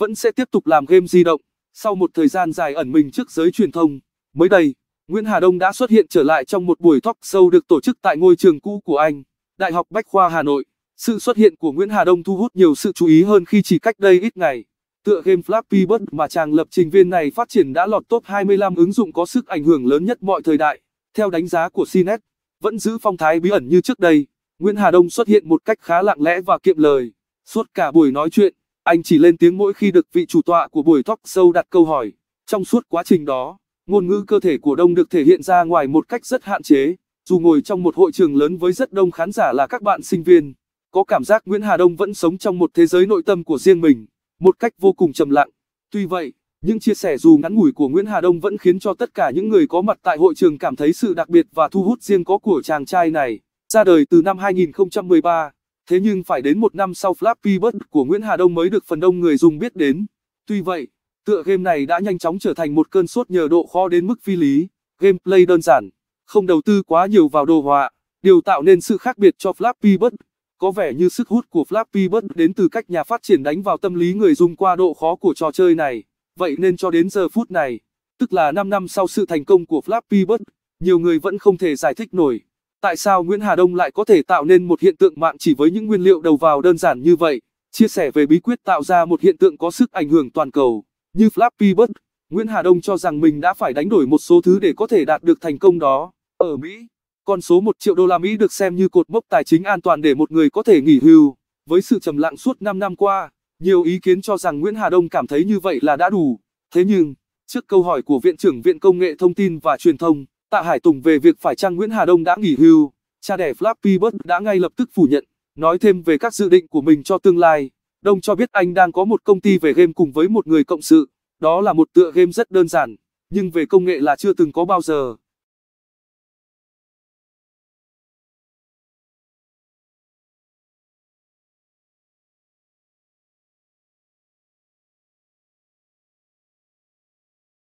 vẫn sẽ tiếp tục làm game di động. Sau một thời gian dài ẩn mình trước giới truyền thông, mới đây, Nguyễn Hà Đông đã xuất hiện trở lại trong một buổi talk show được tổ chức tại ngôi trường cũ của anh, Đại học Bách khoa Hà Nội. Sự xuất hiện của Nguyễn Hà Đông thu hút nhiều sự chú ý hơn khi chỉ cách đây ít ngày. Tựa game Flappy Bird mà chàng lập trình viên này phát triển đã lọt top 25 ứng dụng có sức ảnh hưởng lớn nhất mọi thời đại. Theo đánh giá của CNET, vẫn giữ phong thái bí ẩn như trước đây, Nguyễn Hà Đông xuất hiện một cách khá lặng lẽ và kiệm lời. Suốt cả buổi nói chuyện, anh chỉ lên tiếng mỗi khi được vị chủ tọa của buổi talk show đặt câu hỏi. Trong suốt quá trình đó, ngôn ngữ cơ thể của Đông được thể hiện ra ngoài một cách rất hạn chế. Dù ngồi trong một hội trường lớn với rất đông khán giả là các bạn sinh viên, có cảm giác Nguyễn Hà Đông vẫn sống trong một thế giới nội tâm của riêng mình, một cách vô cùng trầm lặng. Tuy vậy, những chia sẻ dù ngắn ngủi của Nguyễn Hà Đông vẫn khiến cho tất cả những người có mặt tại hội trường cảm thấy sự đặc biệt và thu hút riêng có của chàng trai này. Ra đời từ năm 2013, Thế nhưng phải đến một năm sau Flappy Bird của Nguyễn Hà Đông mới được phần đông người dùng biết đến. Tuy vậy, tựa game này đã nhanh chóng trở thành một cơn sốt nhờ độ khó đến mức phi lý, gameplay đơn giản, không đầu tư quá nhiều vào đồ họa, điều tạo nên sự khác biệt cho Flappy Bird. Có vẻ như sức hút của Flappy Bird đến từ cách nhà phát triển đánh vào tâm lý người dùng qua độ khó của trò chơi này. Vậy nên cho đến giờ phút này, tức là 5 năm sau sự thành công của Flappy Bird, nhiều người vẫn không thể giải thích nổi. Tại sao Nguyễn Hà Đông lại có thể tạo nên một hiện tượng mạng chỉ với những nguyên liệu đầu vào đơn giản như vậy? Chia sẻ về bí quyết tạo ra một hiện tượng có sức ảnh hưởng toàn cầu, như Flappy Bird, Nguyễn Hà Đông cho rằng mình đã phải đánh đổi một số thứ để có thể đạt được thành công đó. Ở Mỹ, con số 1 triệu đô la Mỹ được xem như cột mốc tài chính an toàn để một người có thể nghỉ hưu. Với sự trầm lặng suốt 5 năm qua, nhiều ý kiến cho rằng Nguyễn Hà Đông cảm thấy như vậy là đã đủ. Thế nhưng, trước câu hỏi của Viện trưởng Viện Công nghệ Thông tin và Truyền thông, Tạ Hải Tùng về việc phải chăng Nguyễn Hà Đông đã nghỉ hưu, cha đẻ Flappy Bird đã ngay lập tức phủ nhận, nói thêm về các dự định của mình cho tương lai. Đông cho biết anh đang có một công ty về game cùng với một người cộng sự, đó là một tựa game rất đơn giản, nhưng về công nghệ là chưa từng có bao giờ.